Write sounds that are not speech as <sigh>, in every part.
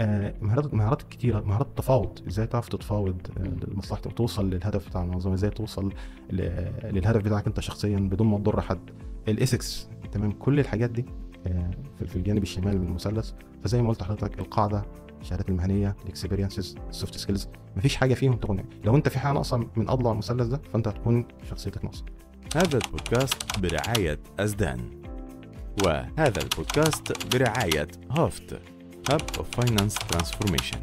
آه، مهارات مهارات كتيره مهارات التفاوض ازاي تعرف تتفاوض آه، لمصلحتك توصل للهدف بتاع المنظمه ازاي توصل للهدف بتاعك انت شخصيا بدون ما تضر حد الاسكس تمام كل الحاجات دي آه، في الجانب الشمال من المثلث فزي ما قلت لحضرتك القاعده الشهادات المهنيه الاكسبيرينسز السوفت سكيلز مفيش حاجه فيهم تكون لو انت في حاجه ناقصه من اضلع المثلث ده فانت هتكون شخصيتك ناقصه هذا البودكاست برعايه ازدان وهذا البودكاست برعايه هوفت Hub of Finance Transformation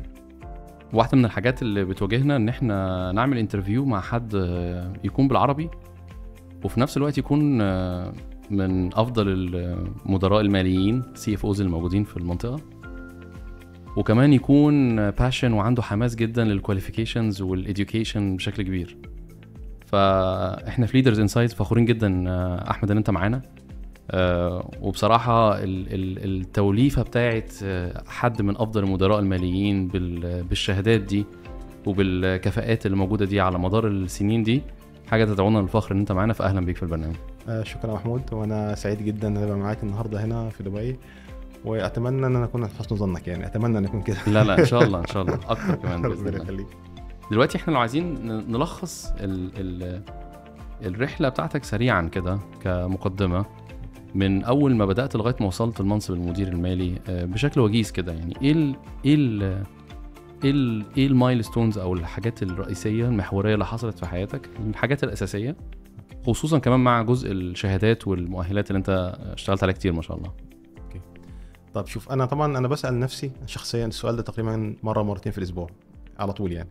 واحدة من الحاجات اللي بتواجهنا إن إحنا نعمل انترفيو مع حد يكون بالعربي وفي نفس الوقت يكون آه، من أفضل المدراء الماليين سي اف اوز الموجودين في المنطقة وكمان يكون باشن وعنده حماس جدا للكواليفيكيشنز والإديوكيشن بشكل كبير فاحنا في ليدرز انسايت فخورين جدا آه، احمد ان انت معانا آه، وبصراحة التوليفة بتاعت آه، حد من أفضل المدراء الماليين بالشهادات دي وبالكفاءات اللي موجودة دي على مدار السنين دي حاجة تدعونا للفخر إن أنت معانا فأهلا بيك في البرنامج آه، شكرا محمود وأنا سعيد جدا إن أنا معاك النهاردة هنا في دبي واتمنى ان انا اكون حسن ظنك يعني اتمنى ان اكون كده لا لا ان شاء الله ان شاء الله <laughs> اكتر كمان ربنا يخليك دلوقتي احنا لو عايزين نلخص الـ الـ الرحله بتاعتك سريعا كده كمقدمه من اول ما بدات لغايه ما وصلت المنصب المدير المالي آه، بشكل وجيز كده يعني ايه ايه ايه ايه المايلستونز او الحاجات الرئيسيه المحوريه اللي حصلت في حياتك الحاجات الاساسيه خصوصا كمان مع جزء الشهادات والمؤهلات اللي انت اشتغلت عليها كتير ما شاء الله طب شوف انا طبعا انا بسال نفسي شخصيا السؤال ده تقريبا مره مرتين في الاسبوع على طول يعني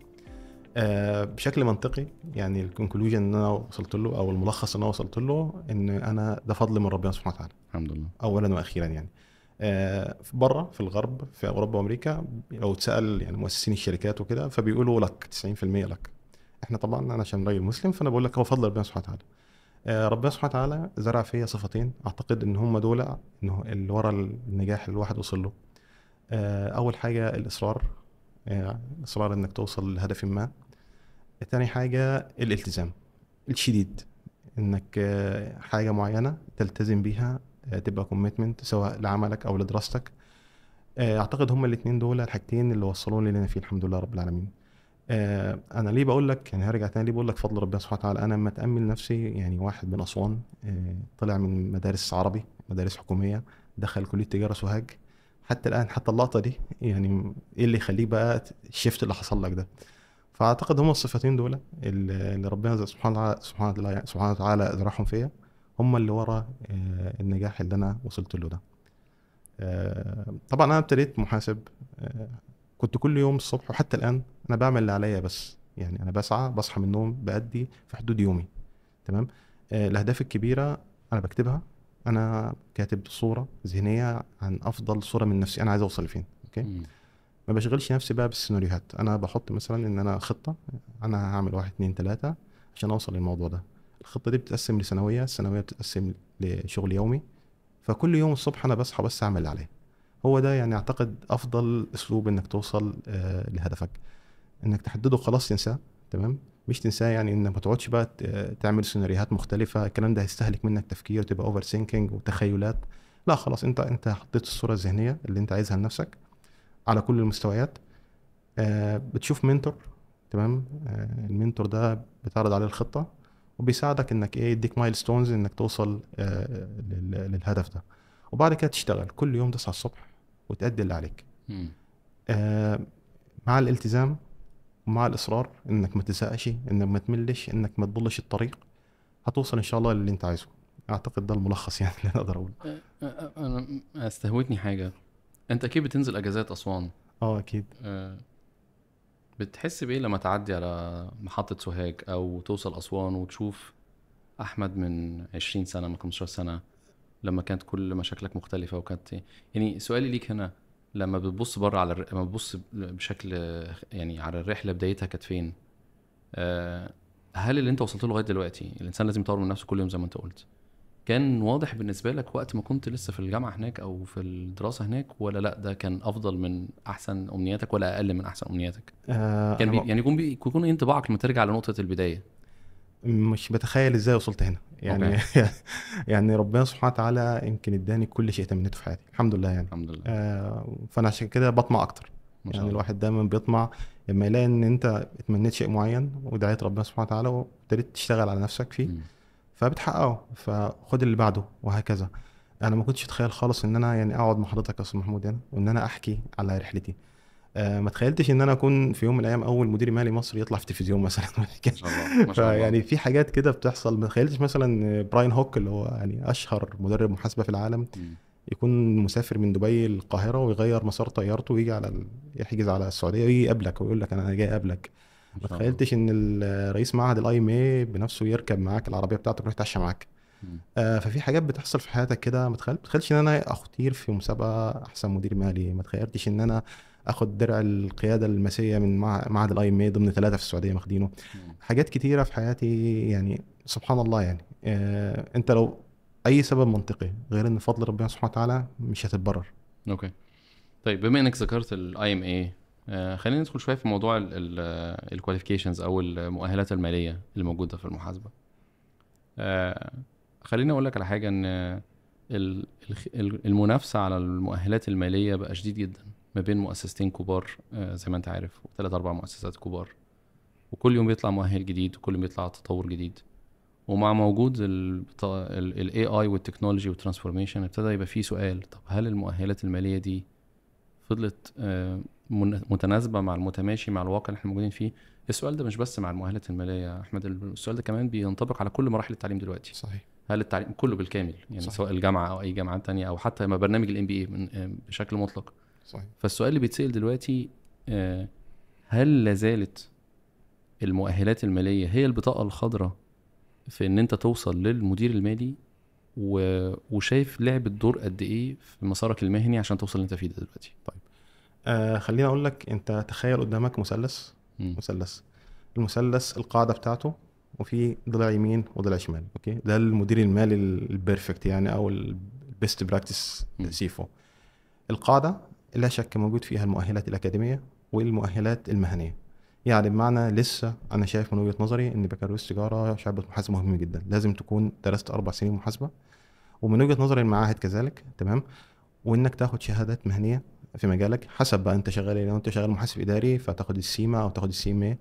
آه، بشكل منطقي يعني الكونكلوجن اللي انا وصلت له او الملخص اللي انا وصلت له ان انا ده فضل من ربنا سبحانه وتعالى الحمد لله اولا واخيرا يعني آه، في بره في الغرب في اوروبا وامريكا لو اتسال يعني مؤسسين الشركات وكده فبيقولوا لك 90% لك احنا طبعا انا عشان راجل مسلم فانا بقول لك هو فضل ربنا سبحانه وتعالى آه، ربنا سبحانه وتعالى زرع فيا صفتين اعتقد ان هم دول انه اللي ورا النجاح اللي الواحد وصل له اول حاجه الاصرار اصرار انك توصل لهدف ما تاني حاجه الالتزام الشديد انك آه، حاجه معينه تلتزم بيها آه، تبقى كوميتمنت سواء لعملك او لدراستك آه، اعتقد هما الاثنين دول الحاجتين اللي وصلوني اللي انا فيه الحمد لله رب العالمين انا ليه بقول لك يعني هرجع تاني ليه بقول لك فضل ربنا سبحانه وتعالى انا لما تأمل نفسي يعني واحد من اسوان طلع من مدارس عربي مدارس حكوميه دخل كليه تجاره سوهاج حتى الان حتى اللقطه دي يعني ايه اللي يخليه بقى الشيفت اللي حصل لك ده فاعتقد هم الصفتين دول اللي ربنا سبحان الله سبحانه وتعالى سبحانه وتعالى ذرعهم فيا هم اللي ورا آه، النجاح اللي انا وصلت له ده آه، طبعا انا ابتديت محاسب آه، كنت كل يوم الصبح وحتى الان انا بعمل اللي عليا بس يعني انا بسعى بصحى من النوم بادي في حدود يومي تمام الاهداف الكبيره انا بكتبها انا كاتب صوره ذهنيه عن افضل صوره من نفسي انا عايز اوصل لفين اوكي ما بشغلش نفسي بقى بالسيناريوهات انا بحط مثلا ان انا خطه انا هعمل واحد اتنين تلاته عشان اوصل للموضوع ده الخطه دي بتتقسم لسنويه السنويه بتتقسم لشغل يومي فكل يوم الصبح انا بصحى بس اعمل اللي هو ده يعني اعتقد افضل اسلوب انك توصل آه، لهدفك انك تحدده خلاص تنساه تمام مش تنساه يعني انك ما تقعدش بقى تعمل سيناريوهات مختلفه الكلام ده هيستهلك منك تفكير وتبقى اوفر سينكينج وتخيلات لا خلاص انت انت حطيت الصوره الذهنيه اللي انت عايزها لنفسك على كل المستويات آه، بتشوف منتور تمام آه، المنتور ده بتعرض عليه الخطه وبيساعدك انك ايه يديك مايل ستونز انك توصل آه، للهدف ده وبعد كده تشتغل كل يوم تصحى الصبح وتأدي اللي عليك مع الالتزام ومع الاصرار انك ما تزهقش انك ما تملش انك ما تضلش الطريق هتوصل ان شاء الله للي انت عايزه اعتقد ده الملخص يعني اللي انا اقدر اقوله انا استهوتني حاجه انت اكيد بتنزل اجازات اسوان اه اكيد آه، بتحس بايه لما تعدي على محطة سوهاج او توصل اسوان وتشوف احمد من 20 سنة من 15 سنة لما كانت كل مشاكلك مختلفة وكانت إيه؟ يعني سؤالي ليك هنا لما بتبص بره على لما بتبص بشكل يعني على الرحلة بدايتها كانت فين آه، هل اللي انت وصلت له لغاية دلوقتي الانسان لازم يطور من نفسه كل يوم زي ما انت قلت كان واضح بالنسبه لك وقت ما كنت لسه في الجامعه هناك او في الدراسه هناك ولا لا ده كان افضل من احسن امنياتك ولا اقل من احسن امنياتك آه كان بي يعني يكون يكون انطباعك لما ترجع لنقطه البدايه مش بتخيل ازاي وصلت هنا يعني <laughs> يعني ربنا سبحانه وتعالى يمكن اداني كل شيء تمنيته في حياتي الحمد لله يعني الحمد لله آه فانا عشان كده بطمع اكتر يعني الله. الواحد دايما بيطمع لما يلاقي ان انت اتمنيت شيء معين ودعيت ربنا سبحانه وتعالى وابتديت تشتغل على نفسك فيه م. فبتحققه فخد اللي بعده وهكذا انا ما كنتش اتخيل خالص ان انا يعني اقعد مع حضرتك يا استاذ محمود يعني وان انا احكي على رحلتي أه ما تخيلتش ان انا اكون في يوم من الايام اول مدير مالي مصري يطلع في التلفزيون مثلا <laughs> ما شاء الله ما شاء الله يعني في حاجات كده بتحصل ما تخيلتش مثلا براين هوك اللي هو يعني اشهر مدرب محاسبه في العالم يكون مسافر من دبي للقاهره ويغير مسار طيارته ويجي على ال... يحجز على السعوديه ويجي يقابلك ويقول لك انا جاي اقابلك ما تخيلتش ان آه، رئيس معهد الاي ام اي بنفسه يركب معاك العربيه بتاعته يروح يتعشى معاك آه ففي حاجات بتحصل في حياتك كده ما تخيلتش ان انا اختير في مسابقه احسن مدير مالي ما تخيلتش ان انا اخد درع القياده المسيه من معهد الاي ام اي ضمن ثلاثه في السعوديه ماخدينه حاجات كتيره في حياتي يعني سبحان الله يعني آه انت لو اي سبب منطقي غير ان فضل ربنا سبحانه وتعالى مش هتتبرر اوكي طيب بما انك ذكرت الاي ام اي آه، خلينا ندخل شويه في موضوع الكواليفيكيشنز آه، او المؤهلات الماليه اللي موجوده في المحاسبه آه، خليني اقول لك على حاجه ان المنافسه على المؤهلات الماليه بقى شديد جدا ما بين مؤسستين كبار زي ما انت عارف وثلاث اربع مؤسسات كبار وكل يوم بيطلع مؤهل جديد وكل يوم بيطلع تطور جديد ومع موجود الاي اي والتكنولوجي والترانسفورميشن ابتدى يبقى فيه سؤال طب هل المؤهلات الماليه دي فضلت متناسبه مع المتماشي مع الواقع اللي احنا موجودين فيه السؤال ده مش بس مع المؤهلات الماليه يا احمد السؤال ده كمان بينطبق على كل مراحل التعليم دلوقتي صحيح هل التعليم كله بالكامل يعني صحيح. سواء الجامعه او اي جامعه تانية او حتى ما برنامج الام بي اي بشكل مطلق صحيح فالسؤال اللي بيتسال دلوقتي آه، هل لازالت المؤهلات الماليه هي البطاقه الخضراء في ان انت توصل للمدير المالي وشايف لعب الدور قد ايه في مسارك المهني عشان توصل اللي انت فيه دلوقتي طيب آه خليني اقول لك انت تخيل قدامك مثلث مثلث المثلث القاعده بتاعته وفي ضلع يمين وضلع شمال اوكي ده المدير المالي البيرفكت يعني او البيست براكتس سيفو القاعده لا شك موجود فيها المؤهلات الاكاديميه والمؤهلات المهنيه يعني بمعنى لسه انا شايف من وجهه نظري ان بكالوريوس تجاره شعبة محاسبه مهم جدا لازم تكون درست اربع سنين محاسبه ومن وجهه نظري المعاهد كذلك تمام وانك تاخد شهادات مهنيه في مجالك حسب بقى انت شغال ايه لو انت شغال محاسب اداري فتاخد السيما او تاخد السيما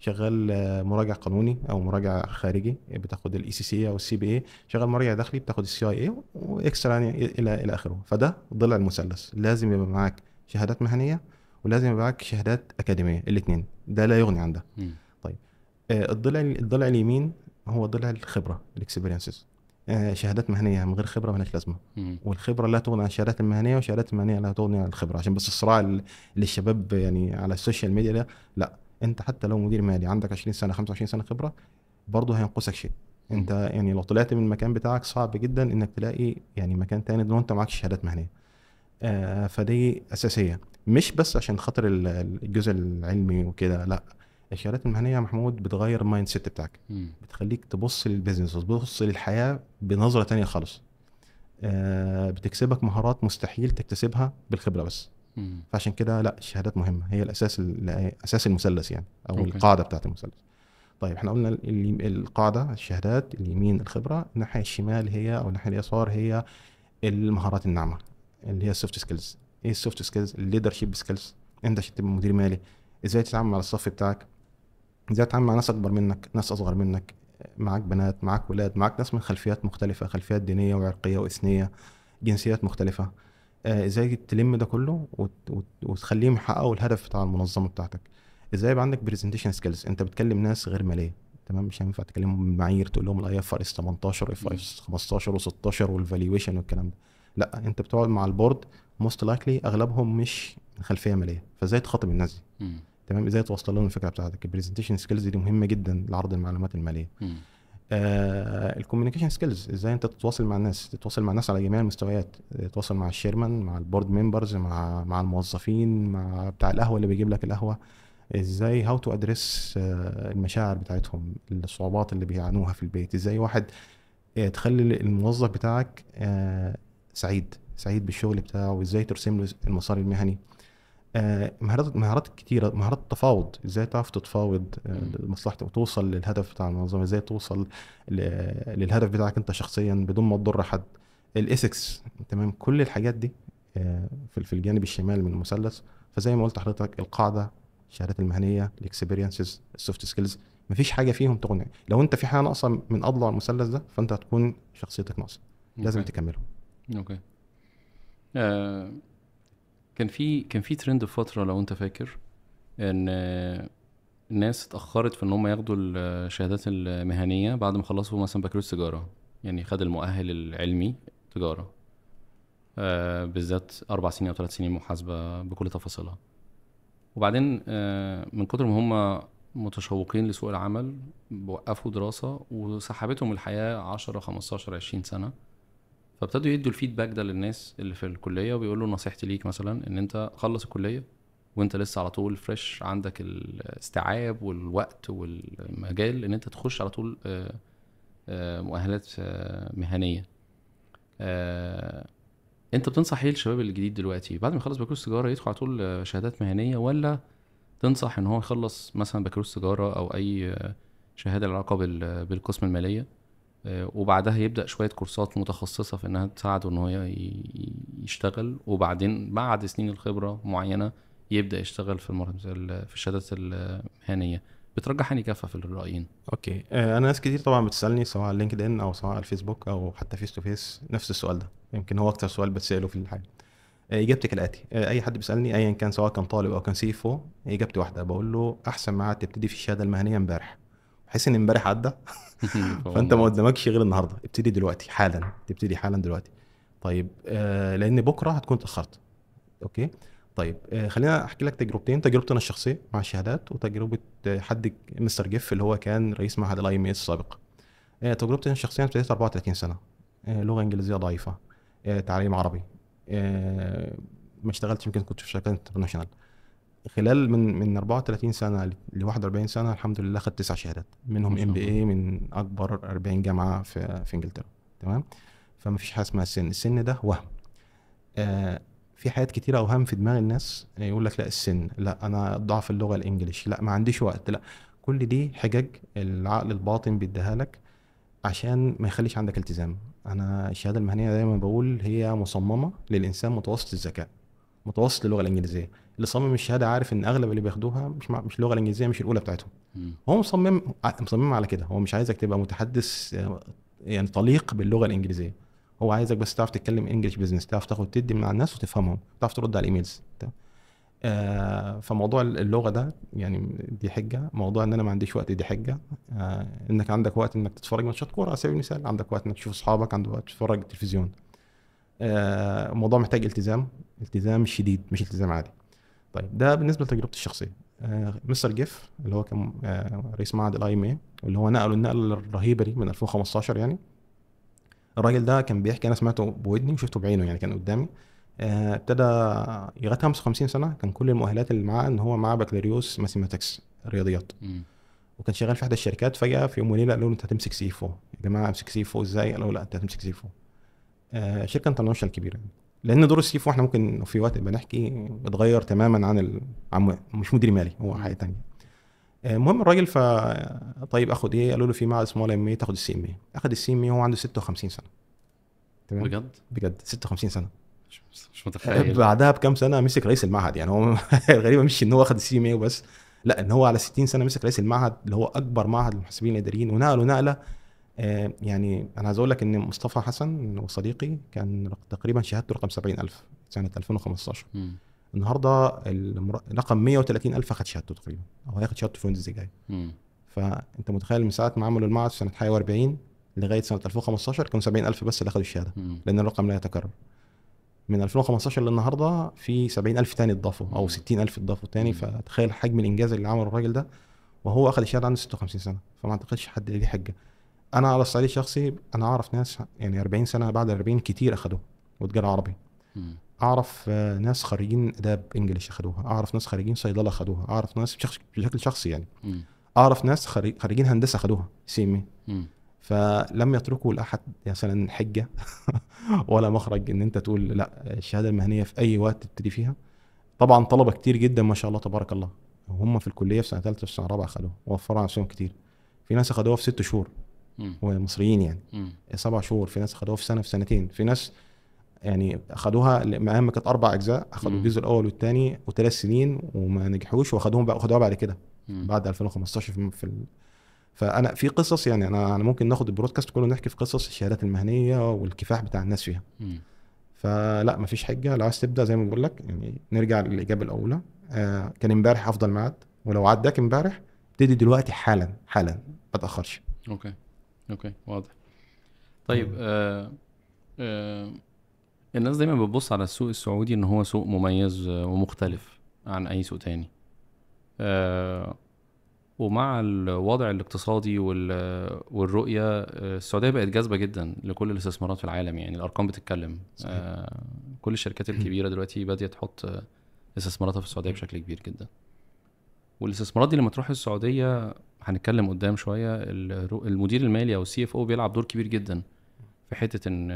شغال آه، مراجع قانوني او مراجع خارجي بتاخد الاي سي سي او السي بي اي شغال مراجع داخلي بتاخد السي اي اي واكسترا يعني الى الى اخره فده ضلع المثلث لازم يبقى معاك شهادات مهنيه ولازم يبقى معاك شهادات اكاديميه الاثنين ده لا يغني عن ده طيب آه، الضلع الضلع اليمين هو ضلع الخبره الاكسبيرينسز آه، شهادات مهنيه من غير خبره مالهاش لازمه والخبره لا تغني عن الشهادات المهنيه والشهادات المهنيه لا تغني عن الخبره عشان بس الصراع اللي الشباب يعني على السوشيال ميديا ده لا انت حتى لو مدير مالي عندك 20 سنه 25 سنه خبره برضه هينقصك شيء انت يعني لو طلعت من المكان بتاعك صعب جدا انك تلاقي يعني مكان تاني لو انت معاك شهادات مهنيه آه، فدي اساسيه مش بس عشان خاطر الجزء العلمي وكده لا الشهادات المهنيه يا محمود بتغير المايند سيت بتاعك مم. بتخليك تبص للبيزنس وتبص للحياه بنظره تانية خالص آه بتكسبك مهارات مستحيل تكتسبها بالخبره بس مم. فعشان كده لا الشهادات مهمه هي الاساس اساس المثلث يعني او أوكي. القاعده بتاعت المثلث طيب احنا قلنا القاعده الشهادات اليمين الخبره الناحيه الشمال هي او الناحيه اليسار هي المهارات الناعمه اللي هي السوفت سكيلز ايه السوفت سكيلز شيب سكيلز انت عشان تبقى مدير مالي ازاي تتعامل مع الصف بتاعك ازاي تتعامل مع ناس اكبر منك ناس اصغر منك معاك بنات معاك ولاد معاك ناس من خلفيات مختلفه خلفيات دينيه وعرقيه واثنيه جنسيات مختلفه آه، ازاي تلم ده كله وتخليهم يحققوا الهدف بتاع المنظمه بتاعتك ازاي يبقى عندك برزنتيشن سكيلز انت بتكلم ناس غير ماليه تمام مش هينفع تكلمهم بالمعايير تقول لهم الاي اف ار اس 18 اف اس 15 و16 والفالويشن والكلام ده لا انت بتقعد مع البورد موست لايكلي اغلبهم مش خلفيه ماليه فازاي تخاطب الناس دي تمام ازاي توصل لهم الفكره بتاعتك البرزنتيشن سكيلز دي مهمه جدا لعرض المعلومات الماليه آه، الكوميونيكيشن سكيلز ازاي انت تتواصل مع الناس تتواصل مع الناس على جميع المستويات تتواصل مع الشيرمان مع البورد ممبرز مع مع الموظفين مع بتاع القهوه اللي بيجيب لك القهوه ازاي هاو تو ادريس المشاعر بتاعتهم الصعوبات اللي بيعانوها في البيت ازاي واحد آه، تخلي الموظف بتاعك آه، سعيد سعيد بالشغل بتاعه وازاي ترسم له المسار المهني آه، مهارات مهارات كتيره مهارات التفاوض ازاي تعرف تتفاوض آه، لمصلحتك وتوصل للهدف بتاع المنظمه ازاي توصل للهدف بتاعك انت شخصيا بدون ما تضر حد الاسكس تمام كل الحاجات دي آه، في الجانب الشمال من المثلث فزي ما قلت لحضرتك القاعده الشهادات المهنيه الاكسبيرينسز السوفت سكيلز مفيش حاجه فيهم تغني لو انت في حاجه ناقصه من اضلع المثلث ده فانت هتكون شخصيتك ناقصه لازم تكملهم تكمله اوكي كان في كان في ترند في فتره لو انت فاكر ان الناس اتاخرت في ان هم ياخدوا الشهادات المهنيه بعد ما خلصوا مثلا بكالوريوس تجاره يعني خد المؤهل العلمي تجاره آه بالذات اربع سنين او ثلاث سنين محاسبه بكل تفاصيلها وبعدين آه من كتر ما هم متشوقين لسوق العمل وقفوا دراسه وسحبتهم الحياه 10 15 20 سنه فابتدوا يدوا الفيدباك ده للناس اللي في الكليه وبيقولوا نصيحتي ليك مثلا ان انت خلص الكليه وانت لسه على طول فريش عندك الاستيعاب والوقت والمجال ان انت تخش على طول آه، آه، مؤهلات آه، مهنيه انت بتنصح ايه الشباب الجديد دلوقتي بعد ما يخلص بكالوريوس تجاره يدخل على طول شهادات مهنيه ولا تنصح ان هو يخلص مثلا بكالوريوس تجاره او اي شهاده العلاقه بالقسم الماليه آه، وبعدها يبدا شويه كورسات متخصصه في انها تساعده ان هو يشتغل وبعدين بعد سنين الخبره معينه يبدا يشتغل في في الشهادات المهنيه بترجح اني يعني كفه في الرايين اوكي آه، انا ناس كتير طبعا بتسالني سواء على لينكد ان او سواء على الفيسبوك او حتى فيس تو فيس نفس السؤال ده يمكن هو اكتر سؤال بتساله في الحياه آه، اجابتي كالاتي اي حد بيسالني ايا كان سواء كان طالب او كان سي فو e اجابتي واحده بقول له احسن ما تبتدي في الشهاده المهنيه امبارح تحس ان امبارح عدى <laughs> فانت ما قدامكش غير النهارده ابتدي دلوقتي حالا تبتدي حالا دلوقتي طيب آه لان بكره هتكون اتاخرت اوكي طيب آه خلينا احكي لك تجربتين تجربتي انا الشخصيه مع الشهادات وتجربه آه، حد مستر جيف اللي هو كان رئيس معهد الاي ام اس السابق آه تجربتي انا الشخصيه ابتديت 34 سنه آه لغه انجليزيه ضعيفه آه تعليم عربي آه ما اشتغلتش يمكن كنت في شركات انترناشونال آه خلال من من 34 سنه ل 41 سنه الحمد لله خدت تسع شهادات منهم ام بي اي من اكبر 40 جامعه في في انجلترا تمام فما فيش حاجه اسمها السن السن ده وهم آه في حاجات كتيره اوهام في دماغ الناس يعني يقول لك لا السن لا انا ضعف اللغه الانجليش لا ما عنديش وقت لا كل دي حجج العقل الباطن بيديها لك عشان ما يخليش عندك التزام انا الشهاده المهنيه دايما بقول هي مصممه للانسان متوسط الذكاء متوسط اللغه الانجليزيه اللي صمم الشهاده عارف ان اغلب اللي بياخدوها مش مع... مش اللغه الانجليزيه مش الاولى بتاعتهم هو مصمم مصمم على كده هو مش عايزك تبقى متحدث آه، يعني طليق باللغه الانجليزيه هو عايزك بس تعرف تتكلم انجلش بزنس تعرف تاخد تدي مع الناس وتفهمهم تعرف ترد على الايميلز آه فموضوع اللغه ده يعني دي حجه موضوع ان انا ما عنديش وقت دي حجه آه انك عندك وقت انك تتفرج ماتشات كوره على سبيل المثال عندك وقت انك تشوف اصحابك عندك وقت تتفرج تلفزيون آه موضوع محتاج التزام التزام شديد مش التزام عادي طيب ده بالنسبه لتجربتي الشخصيه آه، مستر جيف اللي هو كان آه، رئيس معهد الاي ام اي اللي هو نقله النقله الرهيبه دي من 2015 يعني الراجل ده كان بيحكي انا سمعته بودني وشفته بعينه يعني كان قدامي آه، ابتدى لغايه 55 سنه كان كل المؤهلات اللي معاه ان هو معاه بكالوريوس ماثيماتكس رياضيات وكان شغال في احدى الشركات فجاه في يوم وليله قالوا له انت هتمسك سي فو يا جماعه امسك سي فو ازاي؟ قالوا لا انت هتمسك سي فو شركه انترناشونال كبيره لان دور السيف احنا ممكن في وقت يبقى نحكي اتغير تماما عن ال... عم... مش مدير مالي هو حاجه ثانيه آه، المهم الراجل ف طيب اخد ايه؟ قالوا له في معهد اسمه ام تاخد السي ام اي اخد السي ام اي وهو عنده 56 سنه تمام بجد؟ بجد 56 سنه مش متخيل آه، بعدها بكام سنه مسك رئيس المعهد يعني هو الغريبه <laughs> مش ان هو اخد السي ام اي وبس لا ان هو على 60 سنه مسك رئيس المعهد اللي هو اكبر معهد للمحاسبين الاداريين ونقله نقله آه، يعني انا عايز اقول لك ان مصطفى حسن وصديقي كان تقريبا شهادته رقم 70000 سنه 2015 م. النهارده رقم 130000 اخذ شهادته تقريبا او هياخد شهادته في ويندوز الجاي فانت متخيل من ساعه ما عملوا المعهد في سنه حي 40 لغايه سنه 2015 كانوا 70000 بس اللي اخذوا الشهاده م. لان الرقم لا يتكرر من 2015 للنهارده في 70000 تاني اتضافوا او 60000 اتضافوا تاني فتخيل حجم الانجاز اللي عمله الراجل ده وهو اخذ الشهاده عنده 56 سنه فما اعتقدش حد ليه حجه انا على الصعيد الشخصي انا اعرف ناس يعني 40 سنه بعد ال 40 كتير اخذوها وتجاره عربي مم. اعرف آه، ناس خريجين اداب انجلش اخذوها اعرف ناس خريجين صيدله اخذوها اعرف ناس بشكل شخصي يعني مم. اعرف ناس خريجين هندسه خدوها سيمي فلم يتركوا لاحد مثلا حجه <laughs> ولا مخرج ان انت تقول لا الشهاده المهنيه في اي وقت تبتدي فيها طبعا طلبه كتير جدا ما شاء الله تبارك الله هم في الكليه في سنه ثالثه في سنه رابعه اخذوها وفروا على نفسهم كتير في ناس اخذوها في ست شهور ومصريين يعني سبع شهور في ناس خدوها في سنه في سنتين في ناس يعني خدوها مهما كانت اربع اجزاء اخذوا الجزء الاول والثاني وثلاث سنين وما نجحوش واخدوهم بقى خدوها بعد كده بعد 2015 في, في فانا في قصص يعني انا انا ممكن ناخد البرودكاست كله نحكي في قصص الشهادات المهنيه والكفاح بتاع الناس فيها فلا فلا مفيش حجه لو عايز تبدا زي ما بقول لك يعني نرجع للاجابه الاولى آه كان امبارح افضل ميعاد ولو عداك امبارح ابتدي دلوقتي حالا حالا ما تاخرش اوكي اوكي واضح طيب آه. آه آه الناس دايما بتبص على السوق السعودي ان هو سوق مميز آه، ومختلف عن اي سوق تاني آه ومع الوضع الاقتصادي والرؤية آه، السعودية بقت جاذبة جدا لكل الاستثمارات في العالم يعني الأرقام بتتكلم صحيح. كل الشركات الكبيرة دلوقتي بادية تحط استثماراتها في السعودية بشكل كبير جدا والاستثمارات دي لما تروح السعوديه هنتكلم قدام شويه المدير المالي او السي اف او بيلعب دور كبير جدا في حته ان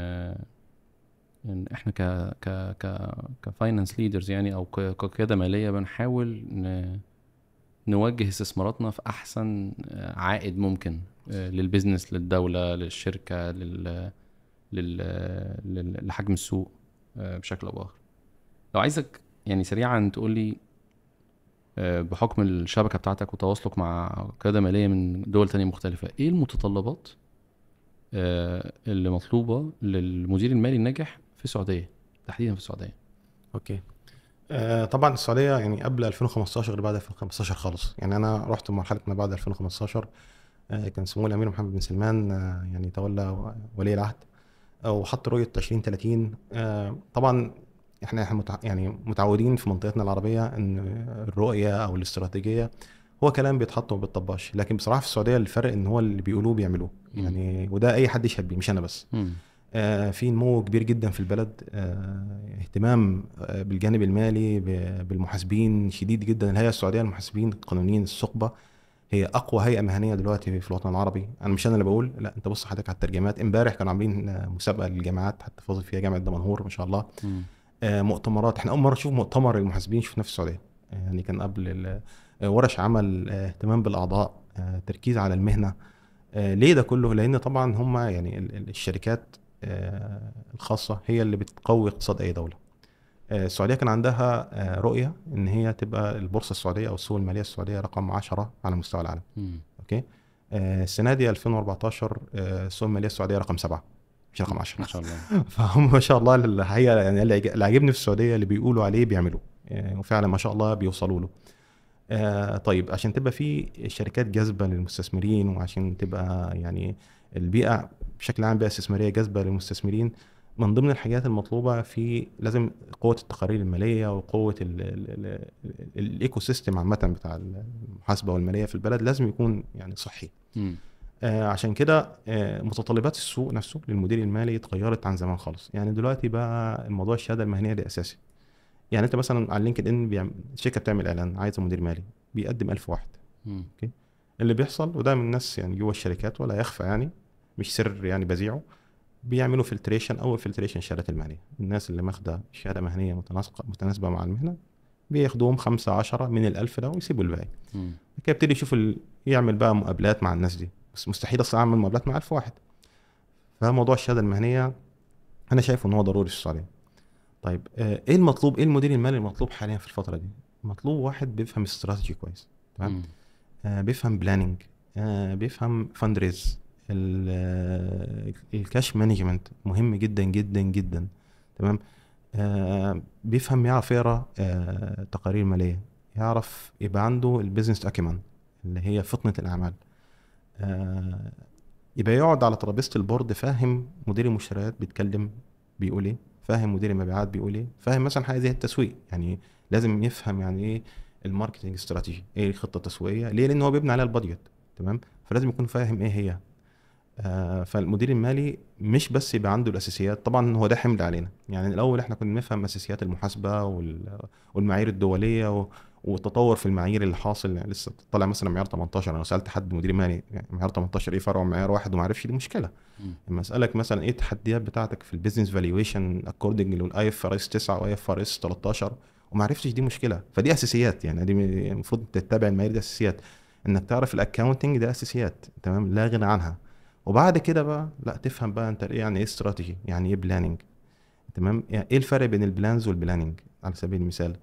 ان احنا ك ك ك كفاينانس ليدرز يعني او كقياده ماليه بنحاول ن... نوجه استثماراتنا في احسن عائد ممكن آه، للبيزنس للدوله للشركه لل... لل... لل... لحجم السوق آه، بشكل او باخر لو عايزك يعني سريعا تقول لي آه، بحكم الشبكه بتاعتك وتواصلك مع قياده ماليه من دول تانية مختلفه ايه المتطلبات آه، اللي مطلوبه للمدير المالي الناجح في السعوديه تحديدا في السعوديه اوكي آه، طبعا السعوديه يعني قبل 2015 غير بعد 2015 خالص يعني انا رحت مرحله ما بعد 2015 كان سمو الامير محمد بن سلمان يعني تولى ولي العهد وحط رؤيه 2030 طبعا احنا احنا متع... يعني متعودين في منطقتنا العربيه ان الرؤيه او الاستراتيجيه هو كلام بيتحط وما بيتطبقش لكن بصراحه في السعوديه الفرق ان هو اللي بيقولوه بيعملوه يعني وده اي حد يشهد بيه مش انا بس آه في نمو كبير جدا في البلد آه اهتمام آه بالجانب المالي بالمحاسبين شديد جدا الهيئه السعوديه للمحاسبين القانونيين الثقبه هي اقوى هيئه مهنيه دلوقتي في الوطن العربي انا مش انا اللي بقول لا انت بص حضرتك على الترجمات امبارح كانوا عاملين آه، مسابقه للجامعات حتى فاضل فيها جامعه دمنهور ما شاء الله م. آه، مؤتمرات احنا اول مره نشوف مؤتمر المحاسبين شفناه في السعوديه يعني كان قبل آه، ورش عمل آه، اهتمام بالاعضاء تركيز على المهنه ليه ده كله لان طبعا هم يعني الشركات الخاصه هي اللي بتقوي اقتصاد اي دوله السعوديه كان عندها رؤيه ان هي تبقى البورصه السعوديه او السوق الماليه السعوديه رقم 10 على مستوى العالم م. اوكي السنه دي 2014 السوق الماليه السعوديه رقم 7 مش رقم 10 ما شاء الله <laughs> فهم ما شاء الله الحقيقه يعني اللي عاجبني في السعوديه اللي بيقولوا عليه بيعملوه يعني وفعلا ما شاء الله بيوصلوا له آه طيب عشان تبقى في شركات جاذبه للمستثمرين وعشان تبقى يعني البيئه بشكل عام بيئه استثماريه جاذبه للمستثمرين من ضمن الحاجات المطلوبه في لازم قوه التقارير الماليه وقوه الايكو سيستم عامه بتاع المحاسبه والماليه في البلد لازم يكون يعني صحي آه، عشان كده آه، متطلبات السوق نفسه للمدير المالي اتغيرت عن زمان خالص يعني دلوقتي بقى الموضوع الشهاده المهنيه ده اساسي يعني انت مثلا على لينكد ان بيعمل شركه بتعمل اعلان عايزه مدير مالي بيقدم 1000 واحد اوكي اللي بيحصل وده من الناس يعني جوه الشركات ولا يخفى يعني مش سر يعني بذيعه بيعملوا فلتريشن او فلتريشن الشهادات المهنيه الناس اللي ماخده شهاده مهنيه متناسقه متناسبه مع المهنه بياخدوهم خمسة عشرة من الألف ده ويسيبوا الباقي كده يبتدي يشوف ال... يعمل بقى مقابلات مع الناس دي بس مستحيل اصلا اعمل مقابلات مع 1000 واحد فموضوع الشهاده المهنيه انا شايف ان هو ضروري في السعوديه طيب آه، ايه المطلوب ايه المدير المالي المطلوب حاليا في الفتره دي مطلوب واحد بيفهم استراتيجي كويس تمام آه بيفهم بلاننج آه بيفهم فاند ريز الكاش مانجمنت مهم جدا جدا جدا تمام آه بيفهم يعرف يقرا آه تقارير ماليه يعرف يبقى عنده البيزنس اكيمان اللي هي فطنه الاعمال آه، يبقى يقعد على ترابيزه البورد فاهم مدير المشتريات بيتكلم بيقول ايه فاهم مدير المبيعات بيقول ايه فاهم مثلا حاجه زي التسويق يعني لازم يفهم يعني ايه الماركتنج استراتيجي ايه الخطه التسويقيه ليه لان هو بيبني عليها البادجت تمام فلازم يكون فاهم ايه هي آه فالمدير المالي مش بس يبقى عنده الاساسيات طبعا هو ده حمل علينا يعني الاول احنا كنا بنفهم اساسيات المحاسبه والمعايير الدوليه و... والتطور في المعايير اللي حاصل يعني لسه طالع مثلا معيار 18 انا سالت حد مدير مالي يعني معيار 18 ايه فرق معيار واحد وما عرفش دي مشكله لما اسالك مثلا ايه التحديات بتاعتك في البيزنس فالويشن اكوردنج للاي اف ار اس 9 واي اف ار اس 13 وما عرفتش دي مشكله فدي اساسيات يعني دي المفروض تتبع المعايير دي اساسيات انك تعرف الاكونتنج دي اساسيات تمام لا غنى عنها وبعد كده بقى لا تفهم بقى انت ايه يعني ايه استراتيجي يعني ايه بلاننج تمام يعني ايه الفرق بين البلانز والبلاننج على سبيل المثال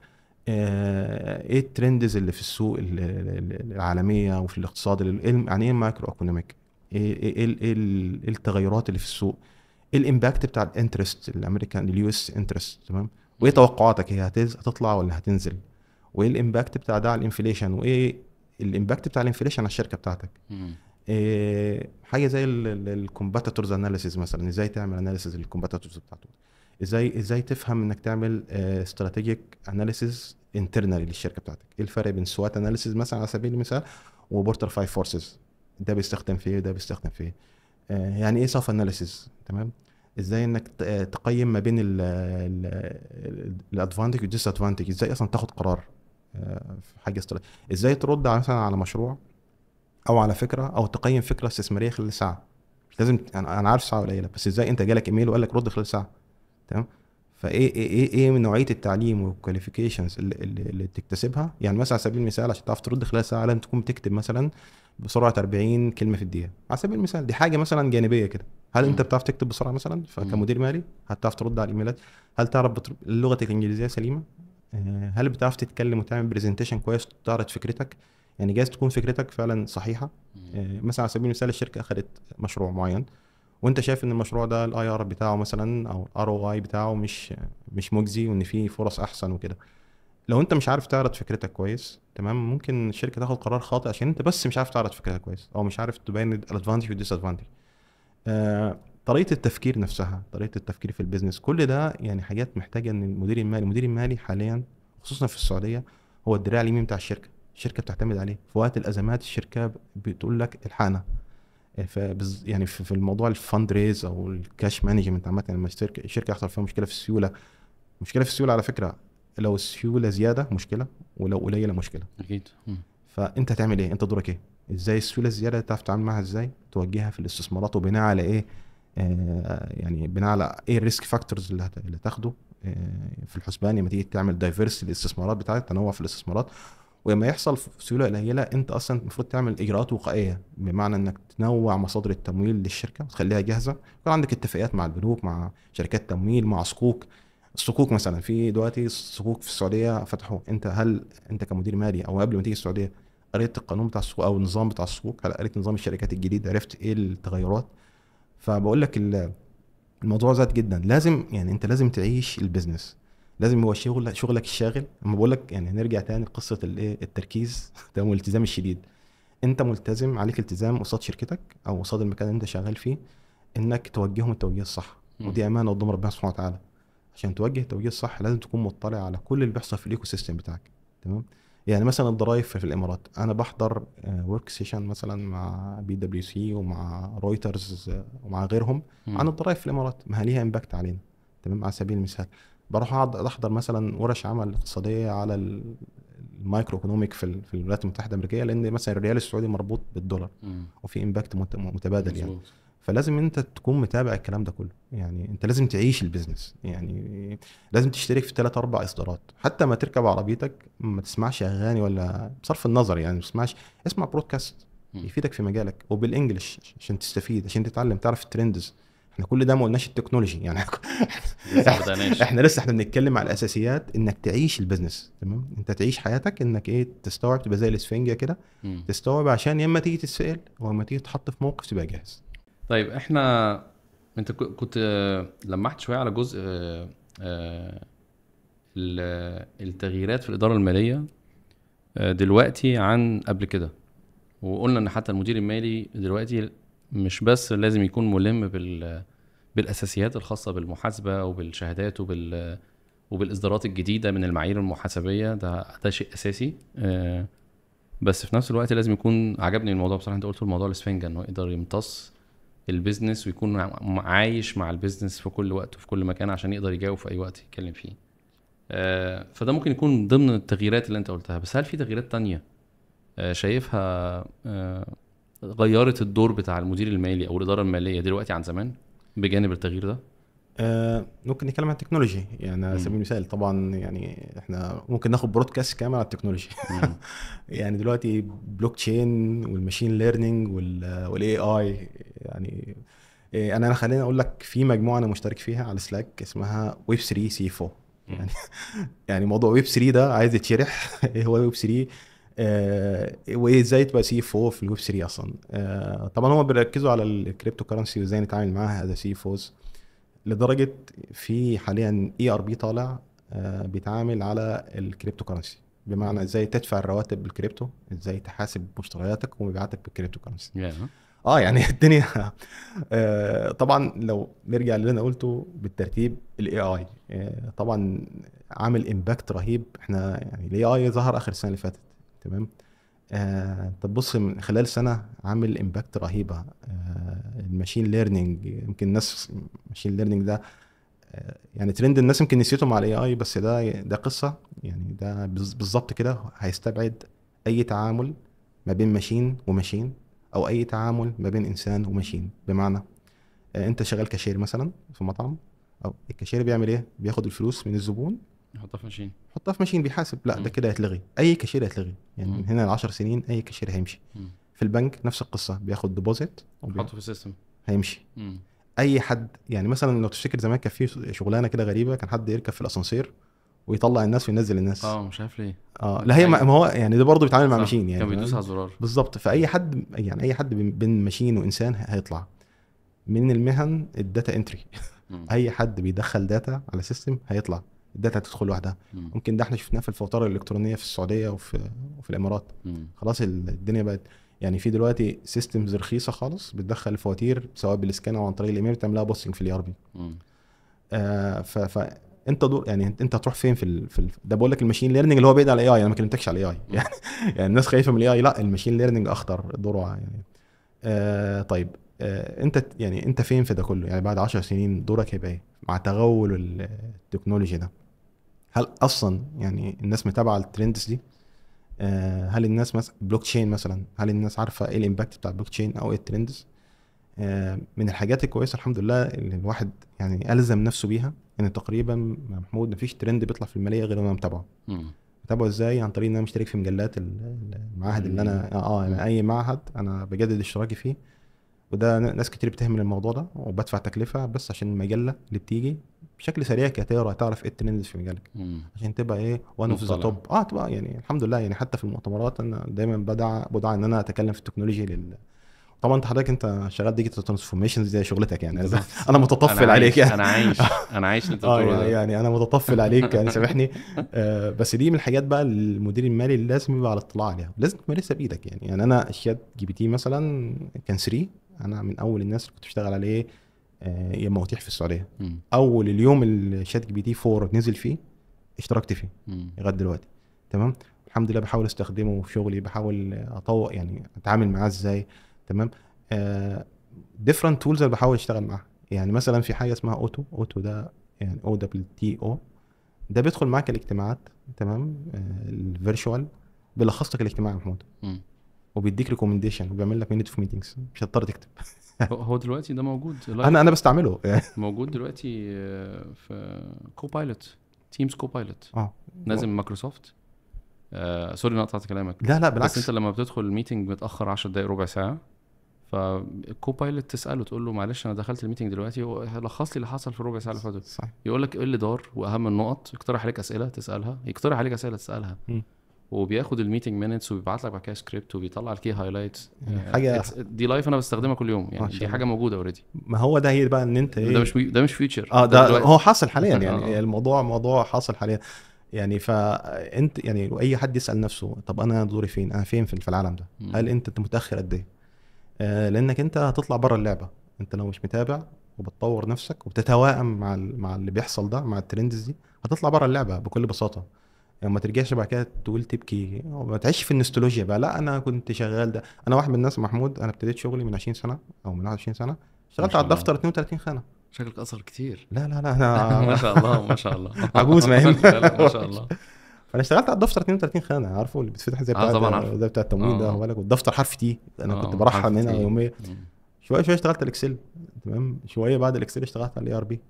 آه، ايه الترندز اللي في السوق العالميه وفي الاقتصاد يعني ايه المايكرو ايكونوميك ايه ايه-, ايه, ايه, ايه التغيرات اللي في السوق ايه الامباكت بتاع الانترست الامريكان اليو اس انترست تمام وايه توقعاتك هي هتطلع ولا هتنزل وايه الامباكت بتاع ده على الانفليشن وايه الامباكت بتاع الانفليشن على الشركه بتاعتك إيه حاجه زي الكومباتيتورز اناليسيز مثلا ازاي تعمل اناليسيز للكومباتيتورز بتاعته ازاي ازاي تفهم انك تعمل استراتيجيك اناليسيز انترنالي للشركه بتاعتك ايه الفرق بين سوات اناليسيز مثلا على سبيل المثال وبورتر فايف فورسز ده بيستخدم في ايه وده بيستخدم في ايه آه، يعني ايه سوف اناليسيز تمام ازاي انك آه، تقيم ما بين الادفانتج والديس ادفانتج ازاي اصلا تاخد قرار آه، في حاجه استراتيجيه ازاي ترد مثلا على مشروع او على فكره او تقيم فكره استثماريه خلال ساعه لازم انا عارف ساعه قليله بس ازاي انت جالك ايميل وقال لك رد خلال ساعه تمام فايه إيه،, ايه ايه من نوعيه التعليم والكواليفيكيشنز اللي, اللي بتكتسبها يعني مثلا على سبيل المثال عشان تعرف ترد خلال ساعه لازم تكون بتكتب مثلا بسرعه 40 كلمه في الدقيقه على سبيل المثال دي حاجه مثلا جانبيه كده هل انت بتعرف تكتب بسرعه مثلا فكمدير مالي هل تعرف ترد على الايميلات هل تعرف لغتك الانجليزيه سليمه آه، هل بتعرف تتكلم وتعمل برزنتيشن كويس تعرض فكرتك يعني جايز تكون فكرتك فعلا صحيحه آه، مثلا على سبيل المثال الشركه اخذت مشروع معين وانت شايف ان المشروع ده الاي ار بتاعه مثلا او الار او اي بتاعه مش مش مجزي وان في فرص احسن وكده لو انت مش عارف تعرض فكرتك كويس تمام ممكن الشركه تاخد قرار خاطئ عشان انت بس مش عارف تعرض فكرتك كويس او مش عارف تبين الادفانتج والديس ادفانتج طريقه التفكير نفسها طريقه التفكير في البيزنس كل ده يعني حاجات محتاجه ان المدير المالي المدير المالي حاليا خصوصا في السعوديه هو الدراع اليمين بتاع الشركه الشركه بتعتمد عليه في وقت الازمات الشركه بتقول لك الحقنا يعني, يعني في الموضوع الفند ريز او الكاش مانجمنت عامه لما الشركه يحصل فيها مشكله في السيوله مشكله في السيوله على فكره لو السيوله زياده مشكله ولو قليله مشكله اكيد فانت هتعمل ايه انت دورك ايه ازاي السيوله الزياده تعرف تتعامل معاها ازاي توجهها في الاستثمارات وبناء على ايه آه يعني بناء على ايه الريسك فاكتورز اللي, هت... اللي تاخده آه في الحسبان لما تيجي تعمل دايفرس الاستثمارات بتاعتك تنوع في الاستثمارات ولما يحصل في سيوله قليله انت اصلا المفروض تعمل اجراءات وقائيه بمعنى انك تنوع مصادر التمويل للشركه وتخليها جاهزه يكون عندك اتفاقيات مع البنوك مع شركات تمويل مع صكوك الصكوك مثلا في دلوقتي صكوك في السعوديه فتحوا انت هل انت كمدير مالي او قبل ما تيجي السعوديه قريت القانون بتاع الصكوك او النظام بتاع الصكوك هل قريت نظام الشركات الجديد عرفت ايه التغيرات فبقول لك الموضوع زاد جدا لازم يعني انت لازم تعيش البيزنس لازم هو شغل شغلك الشاغل اما بقول لك يعني نرجع تاني لقصه الايه التركيز تمام <laughs> والالتزام الشديد انت ملتزم عليك التزام قصاد شركتك او قصاد المكان اللي انت شغال فيه انك توجههم التوجيه الصح ودي امانه قدام ربنا سبحانه وتعالى عشان توجه التوجيه الصح لازم تكون مطلع على كل اللي بيحصل في الايكو سيستم بتاعك تمام يعني مثلا الضرايف في الامارات انا بحضر ورك آه، سيشن مثلا مع بي دبليو سي ومع رويترز آه، ومع غيرهم عن الضرايف في الامارات ما ليها امباكت علينا تمام على سبيل المثال بروح احضر مثلا ورش عمل اقتصاديه على المايكرو ايكونوميك في الولايات المتحده الامريكيه لان مثلا الريال السعودي مربوط بالدولار وفي امباكت متبادل يعني فلازم انت تكون متابع الكلام ده كله يعني انت لازم تعيش البيزنس يعني لازم تشترك في ثلاث اربع اصدارات حتى ما تركب عربيتك ما تسمعش اغاني ولا بصرف النظر يعني ما تسمعش اسمع برودكاست يفيدك في مجالك وبالانجلش عشان تستفيد عشان تتعلم تعرف الترندز احنا كل ده ما قلناش التكنولوجي يعني <laughs> احنا, احنا لسه احنا بنتكلم على الاساسيات انك تعيش البيزنس تمام انت تعيش حياتك انك ايه تستوعب تبقى زي الاسفنجه كده تستوعب عشان يا اما تيجي تتسال اما تيجي تتحط في موقف تبقى جاهز طيب احنا انت كنت لمحت شويه على جزء آه، آه، التغييرات في الاداره الماليه آه، دلوقتي عن قبل كده وقلنا ان حتى المدير المالي دلوقتي مش بس لازم يكون ملم بال بالاساسيات الخاصه بالمحاسبه وبالشهادات وبال وبالاصدارات الجديده من المعايير المحاسبيه ده ده شيء اساسي آه، بس في نفس الوقت لازم يكون عجبني الموضوع بصراحه انت قلت الموضوع الاسفنجه انه يقدر يمتص البيزنس ويكون عايش مع البيزنس في كل وقت وفي كل مكان عشان يقدر يجاوب في اي وقت يتكلم فيه آه، فده ممكن يكون ضمن التغييرات اللي انت قلتها بس هل في تغييرات تانية آه، شايفها غيرت الدور بتاع المدير المالي او الاداره الماليه دلوقتي عن زمان بجانب التغيير ده؟ آه ممكن نتكلم عن التكنولوجي يعني على سبيل المثال طبعا يعني احنا ممكن ناخد برودكاست كامل على التكنولوجي <laughs> يعني دلوقتي بلوك تشين والماشين ليرنينج والاي اي يعني إيه، انا انا خليني اقول لك في مجموعه انا مشترك فيها على سلاك اسمها ويب 3 سي 4 يعني <laughs> يعني موضوع ويب 3 ده عايز يتشرح <laughs> ايه هو ويب 3 آه، وازاي تبقى سي اف او في الويب 3 اصلا آه، طبعا هم بيركزوا على الكريبتو كرنسي وازاي نتعامل معاها هذا سي اف اوز لدرجه في حاليا اي ار بي طالع آه، بيتعامل على الكريبتو كرنسي بمعنى ازاي تدفع الرواتب بالكريبتو ازاي تحاسب مشترياتك ومبيعاتك بالكريبتو كرنسي اه يعني <laughs> الدنيا آه طبعا لو نرجع للي انا قلته بالترتيب الاي اي آه طبعا عامل امباكت رهيب احنا يعني الاي اي ظهر اخر السنه اللي فاتت تمام آه طب بص من خلال سنه عامل امباكت رهيبه آه الماشين ليرنينج يمكن الناس الماشين ليرنينج ده آه يعني ترند الناس يمكن نسيته مع الاي اي بس ده ده قصه يعني ده بالظبط كده هيستبعد اي تعامل ما بين ماشين وماشين او اي تعامل ما بين انسان وماشين بمعنى آه انت شغال كاشير مثلا في مطعم او الكاشير بيعمل ايه بياخد الفلوس من الزبون نحطها في ماشين حطها في ماشين بيحاسب لا ده كده هيتلغي اي كاشير هيتلغي يعني من هنا ل 10 سنين اي كاشير هيمشي في البنك نفس القصه بياخد ديبوزيت وبيحطه في السيستم هيمشي اي حد يعني مثلا لو تفتكر زمان كان في شغلانه كده غريبه كان حد يركب في الاسانسير ويطلع الناس وينزل الناس اه مش عارف ليه اه لا هي ما هو يعني ده برضه بيتعامل مع ماشين يعني كان بيدوس على الزرار بالظبط فاي حد يعني اي حد بين ماشين وانسان هيطلع من المهن الداتا انتري <laughs> اي حد بيدخل داتا على سيستم هيطلع الداتا تدخل لوحدها ممكن ده احنا شفناه في الفواتير الالكترونيه في السعوديه وفي وفي الامارات مم. خلاص الدنيا بقت يعني في دلوقتي سيستمز رخيصه خالص بتدخل الفواتير سواء بالسكان او عن طريق الايميل بتعملها بوستنج في الاي ار بي فانت انت دور يعني انت هتروح فين في ال... في ال... ده بقول لك الماشين ليرنينج اللي هو بعيد على الاي اي انا ما كلمتكش على الاي اي يعني يعني الناس خايفه من الاي اي لا الماشين ليرنينج اخطر دوره يعني آه طيب آه انت يعني انت فين في ده كله يعني بعد 10 سنين دورك هيبقى ايه مع تغول التكنولوجي ده هل اصلا يعني الناس متابعه الترندز دي آه، هل الناس مثلا بلوك تشين مثلا هل الناس عارفه ايه الامباكت بتاع البلوك تشين او ايه الترندز آه، من الحاجات الكويسه الحمد لله اللي الواحد يعني الزم نفسه بيها ان تقريبا محمود مفيش ترند بيطلع في الماليه غير انا متابعه متابعه ازاي عن طريق ان انا مشترك في مجلات المعاهد اللي انا اه انا اي معهد انا بجدد اشتراكي فيه وده ناس كتير بتهمل الموضوع ده وبدفع تكلفه بس عشان المجله اللي بتيجي بشكل سريع كتقرا تعرف ايه الترندز في مجالك عشان تبقى ايه وان اوف ذا توب اه تبقى يعني الحمد لله يعني حتى في المؤتمرات انا دايما بدع بدع ان انا اتكلم في التكنولوجيا لل طبعا انت حضرتك انت شغال ديجيتال ترانسفورميشن زي شغلتك يعني <laughs> انا متطفل أنا عليك يعني. انا عايش <laughs> آه، انا عايش انت آه يعني, يعني, يعني انا متطفل عليك يعني سامحني آه بس دي من الحاجات بقى المدير المالي لازم يبقى على اطلاع عليها لازم تمارسها بايدك يعني يعني انا شات جي بي تي مثلا كان 3 انا من اول الناس اللي كنت بشتغل عليه آه، يا اتيح في السعوديه مم. اول اليوم الشات جي بي تي 4 نزل فيه اشتركت فيه لغايه دلوقتي تمام الحمد لله بحاول استخدمه في شغلي بحاول اطور يعني اتعامل معاه ازاي تمام ديفرنت آه، تولز انا بحاول اشتغل معاها يعني مثلا في حاجه اسمها اوتو اوتو ده يعني او دبليو تي او ده بيدخل معاك الاجتماعات تمام آه، الفيرشوال بيلخص لك الاجتماع يا محمود وبيديك ريكومنديشن وبيعمل لك مينيت في ميتنجز مش هتضطر تكتب هو دلوقتي ده موجود <laughs> انا انا بستعمله <laughs> موجود دلوقتي آه، في كوبايلوت تيمز كوبايلوت اه نازل من مايكروسوفت آه سوري نقطعت قطعت كلامك لا لا بالعكس بس انت لما بتدخل الميتنج متاخر 10 دقائق ربع ساعه فالكوبايلوت تساله تقول له معلش انا دخلت الميتنج دلوقتي لخص لي اللي حصل في الربع ساعه اللي فاتت يقول لك ايه اللي دار واهم النقط يقترح عليك اسئله تسالها يقترح عليك اسئله تسالها م. وبياخد الميتنج مينتس وبيبعت لك بعد كده سكريبت وبيطلع الكي يعني هايلايتس يعني حاجه دي لايف انا بستخدمها كل يوم يعني عشان. دي حاجه موجوده اوريدي ما هو ده هي بقى ان انت ايه ده مش ده مش فيوتشر اه ده, ده هو حاصل حاليا <laughs> يعني آه. الموضوع موضوع حاصل حاليا يعني فانت يعني اي حد يسال نفسه طب انا دوري فين انا فين في العالم ده م. هل انت انت متاخر قد ايه آه لانك انت هتطلع بره اللعبه انت لو مش متابع وبتطور نفسك وبتتوائم مع مع اللي بيحصل ده مع الترندز دي هتطلع بره اللعبه بكل بساطه يعني ما ترجعش بعد كده تقول تبكي ما تعيش في النستولوجيا بقى لا انا كنت شغال ده انا واحد من الناس محمود انا ابتديت شغلي من 20 سنه او من 21 سنه اشتغلت على الدفتر 32 سنه شكلك اصغر كتير لا لا لا انا <laughs> ما شاء الله ما شاء الله <laughs> عجوز ما <laughs> ما شاء الله فانا اشتغلت على الدفتر 32 خانه عارفه اللي بتفتح زي بتاع آه بتاع التموين ده آه. بالك والدفتر حرف تي انا آه كنت برحل من هنا يوميا شويه شويه اشتغلت الاكسل تمام شويه بعد الاكسل اشتغلت على الاي ار بي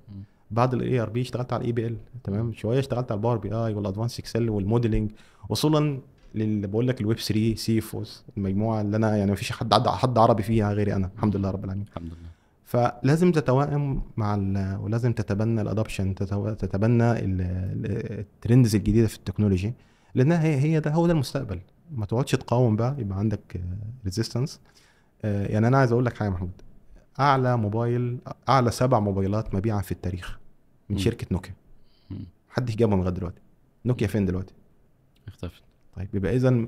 بعد الاي ار بي اشتغلت على الاي بي ال تمام شويه اشتغلت على الباور بي اي والادفانس اكسل والموديلنج وصولا لل بقول لك الويب 3 سي فوز المجموعه اللي انا يعني مفيش حد حد عربي فيها غيري انا الحمد لله رب العالمين الحمد لله فلازم تتوائم مع ولازم تتبنى الادوبشن تتبنى الترندز الجديده في التكنولوجي لانها هي هي ده هو ده المستقبل ما تقعدش تقاوم بقى يبقى عندك ريزيستنس آه، يعني انا عايز اقول لك حاجه يا محمود اعلى موبايل اعلى سبع موبايلات مبيعا في التاريخ من م. شركه نوكيا محدش جابهم لغايه دلوقتي نوكيا فين دلوقتي؟ اختفت طيب يبقى اذا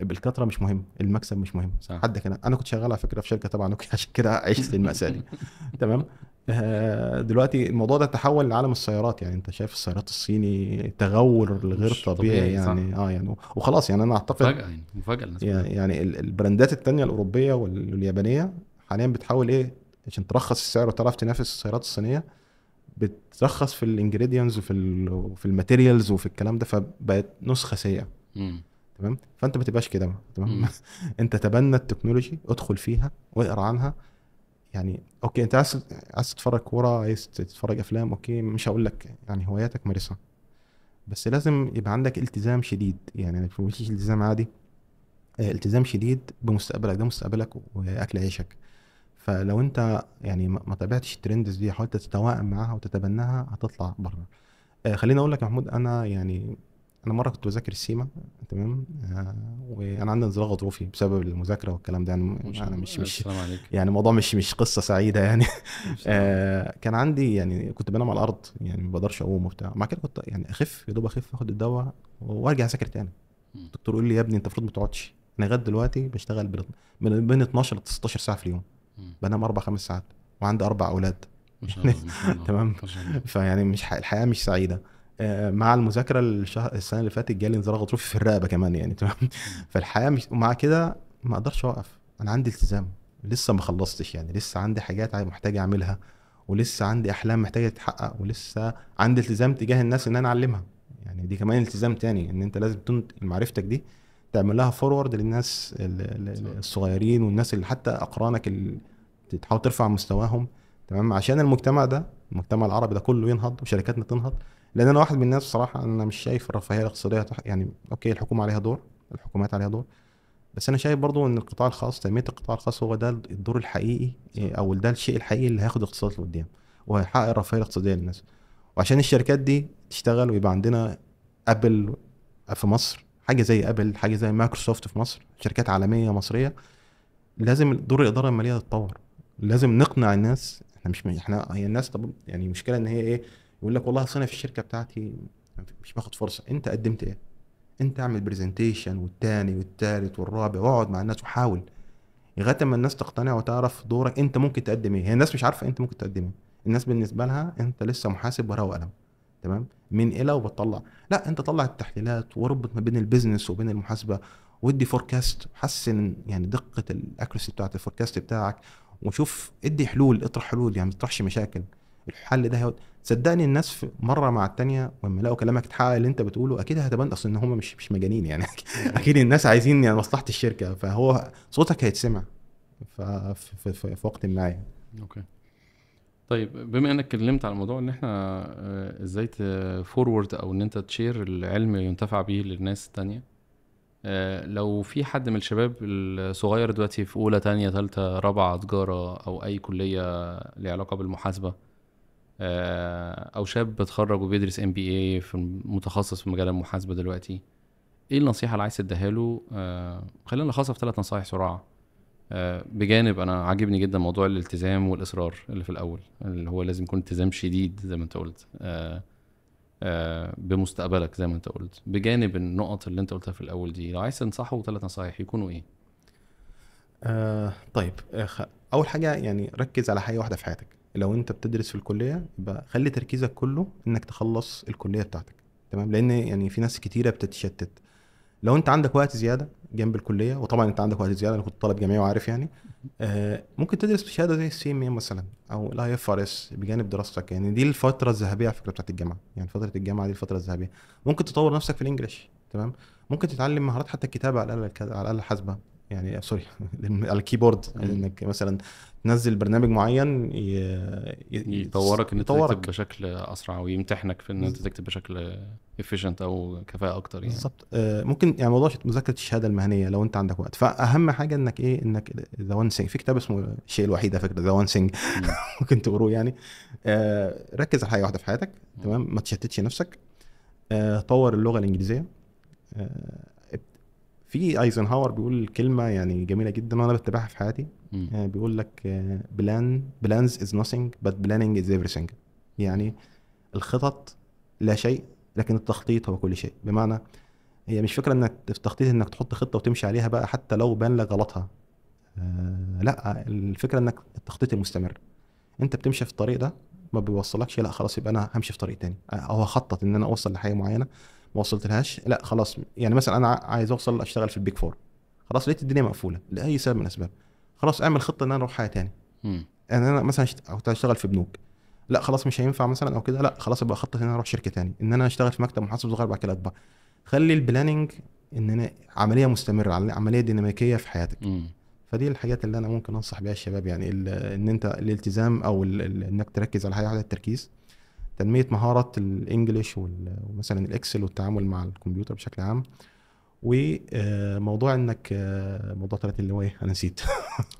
بالكثره مش مهم المكسب مش مهم صح. حدك انا انا كنت شغال على فكره في شركه تبع نوكيا عشان كده عشت الماساه دي <laughs> تمام آه، دلوقتي الموضوع ده تحول لعالم السيارات يعني انت شايف السيارات الصيني تغول غير طبيعي, طبيعي يعني صح. اه يعني وخلاص يعني انا اعتقد مفاجاه يعني مفاجاه يعني البراندات الثانيه الاوروبيه واليابانيه حاليا بتحاول ايه عشان ترخص السعر وتعرف تنافس السيارات الصينيه بترخص في الانجريدينز وفي ال وفي الماتيريالز وفي الكلام ده فبقت نسخه سيئه تمام فانت ما تبقاش كده تمام <laughs> انت تبنى التكنولوجي ادخل فيها واقرا عنها يعني اوكي انت عايز عايز تتفرج كوره عايز تتفرج افلام اوكي مش هقول لك يعني هواياتك مارسها بس لازم يبقى عندك التزام شديد يعني مش التزام عادي آه، التزام شديد بمستقبلك ده مستقبلك واكل عيشك فلو انت يعني ما تابعتش الترندز دي حاولت تتوائم معاها وتتبناها هتطلع بره آه خليني اقول لك يا محمود انا يعني انا مره كنت بذاكر السيما تمام آه وانا عندي انزلاق غضروفي بسبب المذاكره والكلام ده يعني انا مش مش يعني الموضوع مش مش قصه سعيده يعني آه كان عندي يعني كنت بنام على الارض يعني ما بقدرش اقوم وبتاع مع كده كنت يعني اخف يا دوب اخف اخد الدواء وارجع اذاكر تاني الدكتور يقول لي يا ابني انت المفروض ما تقعدش انا لغايه دلوقتي بشتغل بين 12 ل 16 ساعه في اليوم بنام اربع خمس ساعات وعندي اربع اولاد <laughs> تمام فيعني مش الحياه مش سعيده آه، مع المذاكره الشهر السنه اللي فاتت جالي انزلاق غضروفي في الرقبه كمان يعني تمام <laughs> فالحياه مش ومع كده ما اقدرش اوقف انا عندي التزام لسه ما خلصتش يعني لسه عندي حاجات محتاج اعملها ولسه عندي احلام محتاجه تتحقق ولسه عندي التزام تجاه الناس ان انا اعلمها يعني دي كمان التزام تاني ان انت لازم تنت... معرفتك دي تعمل لها فورورد للناس الصغيرين والناس اللي حتى اقرانك اللي تحاول ترفع مستواهم تمام عشان المجتمع ده المجتمع العربي ده كله ينهض وشركاتنا تنهض لان انا واحد من الناس بصراحه انا مش شايف الرفاهيه الاقتصاديه يعني اوكي الحكومه عليها دور الحكومات عليها دور بس انا شايف برضو ان القطاع الخاص تنميه القطاع الخاص هو ده الدور الحقيقي إيه، او ده الشيء الحقيقي اللي هياخد الاقتصاد لقدام وهيحقق الرفاهيه الاقتصاديه للناس وعشان الشركات دي تشتغل ويبقى عندنا ابل في مصر حاجه زي ابل حاجه زي مايكروسوفت في مصر شركات عالميه مصريه لازم دور الاداره الماليه تتطور لازم نقنع الناس احنا مش احنا هي الناس طب يعني المشكله ان هي ايه يقول لك والله اصل انا في الشركه بتاعتي مش باخد فرصه انت قدمت ايه انت اعمل برزنتيشن والتاني والتالت والرابع واقعد مع الناس وحاول لغايه اما الناس تقتنع وتعرف دورك انت ممكن تقدم ايه هي الناس مش عارفه انت ممكن تقدم ايه الناس بالنسبه لها انت لسه محاسب ورقه وقلم تمام من الى وبتطلع لا انت طلع التحليلات واربط ما بين البيزنس وبين المحاسبه وادي فوركاست حسن يعني دقه الاكرسي بتاعت الفوركاست بتاعك وشوف ادي حلول اطرح حلول يعني ما تطرحش مشاكل الحل ده صدقني الناس في مره مع التانيه لما لقوا كلامك اتحقق اللي انت بتقوله اكيد هتبان اصل ان هم مش مش مجانين يعني <laughs> اكيد الناس عايزين يعني مصلحه الشركه فهو صوتك هيتسمع في, في, في, في وقت ما يعني اوكي طيب بما انك اتكلمت على موضوع ان احنا آه، ازاي تفورورد او ان انت تشير العلم ينتفع بيه للناس التانية آه، لو في حد من الشباب الصغير دلوقتي في اولى تانية تالتة رابعة تجارة او اي كلية ليها علاقة بالمحاسبة آه، او شاب اتخرج وبيدرس ام بي اي في متخصص في مجال المحاسبة دلوقتي ايه النصيحة اللي عايز تديها له خلينا نلخصها في ثلاث نصايح سرعة آه، بجانب انا عاجبني جدا موضوع الالتزام والاصرار اللي في الاول اللي هو لازم يكون التزام شديد زي ما انت قلت آه، آه، بمستقبلك زي ما انت قلت بجانب النقط اللي انت قلتها في الاول دي لو عايز تنصحه ثلاث نصايح يكونوا ايه آه طيب اول حاجه يعني ركز على حاجه واحده في حياتك لو انت بتدرس في الكليه يبقى خلي تركيزك كله انك تخلص الكليه بتاعتك تمام لان يعني في ناس كتيره بتتشتت لو انت عندك وقت زياده جنب الكليه وطبعا انت عندك وقت زياده انا كنت طالب جامعي وعارف يعني آه، ممكن تدرس بشهاده زي السي ام مثلا او الاي اف ار اس بجانب دراستك يعني دي الفتره الذهبيه على فكره بتاعت الجامعه يعني فتره الجامعه دي الفتره الذهبيه ممكن تطور نفسك في الانجليش تمام ممكن تتعلم مهارات حتى الكتابه على الاقل على الاقل الحاسبه يعني سوري <laughs> على الكيبورد يعني انك مثلا تنزل برنامج معين يطورك ان انت تكتب بشكل اسرع ويمتحنك في ان انت تكتب بشكل افيشنت او كفاءه اكتر يعني بالظبط آه، ممكن يعني موضوع مذاكره الشهاده المهنيه لو انت عندك وقت فاهم حاجه انك ايه انك ذا وان في كتاب اسمه الشيء الوحيد على فكره ذا وان سينج ممكن تقروه يعني آه، ركز على حاجه واحده في حياتك تمام ما تشتتش نفسك آه، طور اللغه الانجليزيه في ايزنهاور بيقول كلمه يعني جميله جدا وانا بتبعها في حياتي يعني بيقول لك بلان بلانز از نوثينج بس بلاننج از everything يعني الخطط لا شيء لكن التخطيط هو كل شيء بمعنى هي مش فكره انك في التخطيط انك تحط خطه وتمشي عليها بقى حتى لو بان لك غلطها آه لا الفكره انك التخطيط المستمر انت بتمشي في الطريق ده ما بيوصلكش لا خلاص يبقى انا همشي في طريق تاني او هخطط ان انا اوصل لحاجه معينه ما وصلت لهاش لا خلاص يعني مثلا انا عايز اوصل اشتغل في البيك فور خلاص لقيت الدنيا مقفوله لاي سبب من الاسباب خلاص اعمل خطه ان انا اروح حاجه تاني يعني انا مثلا كنت اشتغل في بنوك لا خلاص مش هينفع مثلا او كده لا خلاص ابقى خطه ان انا اروح شركه تاني ان انا اشتغل في مكتب محاسب صغير بعد كده اكبر خلي البلاننج ان انا عمليه مستمره عمليه ديناميكيه في حياتك م. فدي الحاجات اللي انا ممكن انصح بيها الشباب يعني ان انت الالتزام او انك تركز على حاجه واحده التركيز تنميه مهاره الانجليش ومثلا الاكسل والتعامل مع الكمبيوتر بشكل عام وموضوع انك موضوع ثلاثة اللي هو ايه انا نسيت <laughs>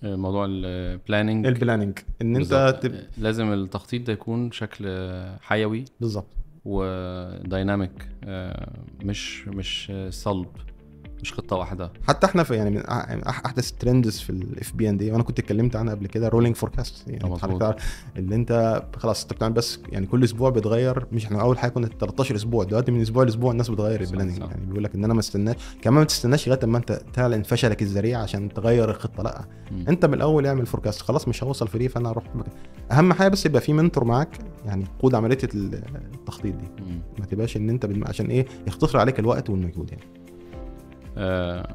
آه، موضوع البلاننج البلاننج ان انت تب... آه، لازم التخطيط ده يكون شكل حيوي بالظبط ودايناميك آه، مش مش صلب مش خطه واحده حتى احنا في يعني من يعني احدث الترندز في الاف بي ان دي وانا كنت اتكلمت عنها قبل كده رولينج فوركاست يعني اللي آه، انت خلاص انت بتعمل بس يعني كل اسبوع بتغير مش احنا اول حاجه كنا 13 اسبوع دلوقتي من اسبوع لاسبوع الناس بتغير البلاننج يعني بيقول لك ان انا ما استناش كمان ما تستناش لغايه اما انت تعلن فشلك الذريع عشان تغير الخطه لا م. انت من الاول اعمل فوركاست خلاص مش هوصل في ريف انا هروح اهم حاجه بس يبقى في منتور معاك يعني يقود عمليه التخطيط دي م. ما تبقاش ان انت عشان ايه يختصر عليك الوقت والمجهود يعني آه،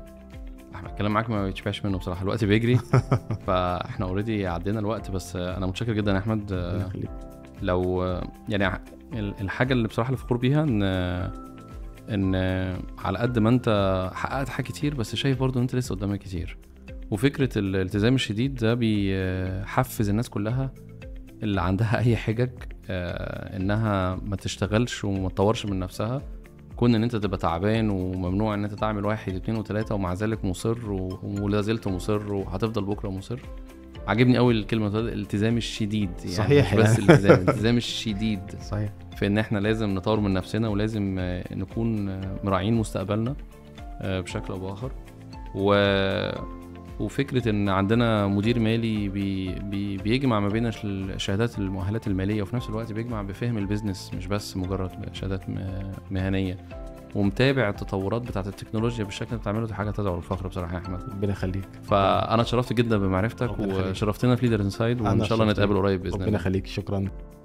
احنا الكلام معاك ما بيتشبعش منه بصراحه الوقت بيجري <laughs> فاحنا اوريدي عدينا الوقت بس انا متشكر جدا يا احمد آه، لو آه، يعني الحاجه اللي بصراحه الفخور بيها ان ان على قد ما انت حققت حاجات كتير بس شايف برضو ان انت لسه قدامك كتير وفكره الالتزام الشديد ده بيحفز الناس كلها اللي عندها اي حجج انها ما تشتغلش وما تطورش من نفسها كون ان انت تبقى تعبان وممنوع ان انت تعمل واحد اتنين وتلاته ومع ذلك مصر ولا زلت مصر وهتفضل بكره مصر عاجبني قوي الكلمه الالتزام الشديد يعني صحيح مش بس يعني. الالتزام <laughs> الالتزام الشديد صحيح في ان احنا لازم نطور من نفسنا ولازم نكون مراعين مستقبلنا آه، بشكل او باخر و وفكره ان عندنا مدير مالي بي بي بيجمع ما بين الشهادات المؤهلات الماليه وفي نفس الوقت بيجمع بفهم البيزنس مش بس مجرد شهادات مهنيه ومتابع التطورات بتاعت التكنولوجيا بالشكل اللي بتعمله دي حاجه تدعو للفخر بصراحه يا احمد ربنا يخليك فانا اتشرفت جدا بمعرفتك وشرفتنا في ليدر انسايد وان شاء الله نتقابل قريب باذن الله ربنا يخليك شكرا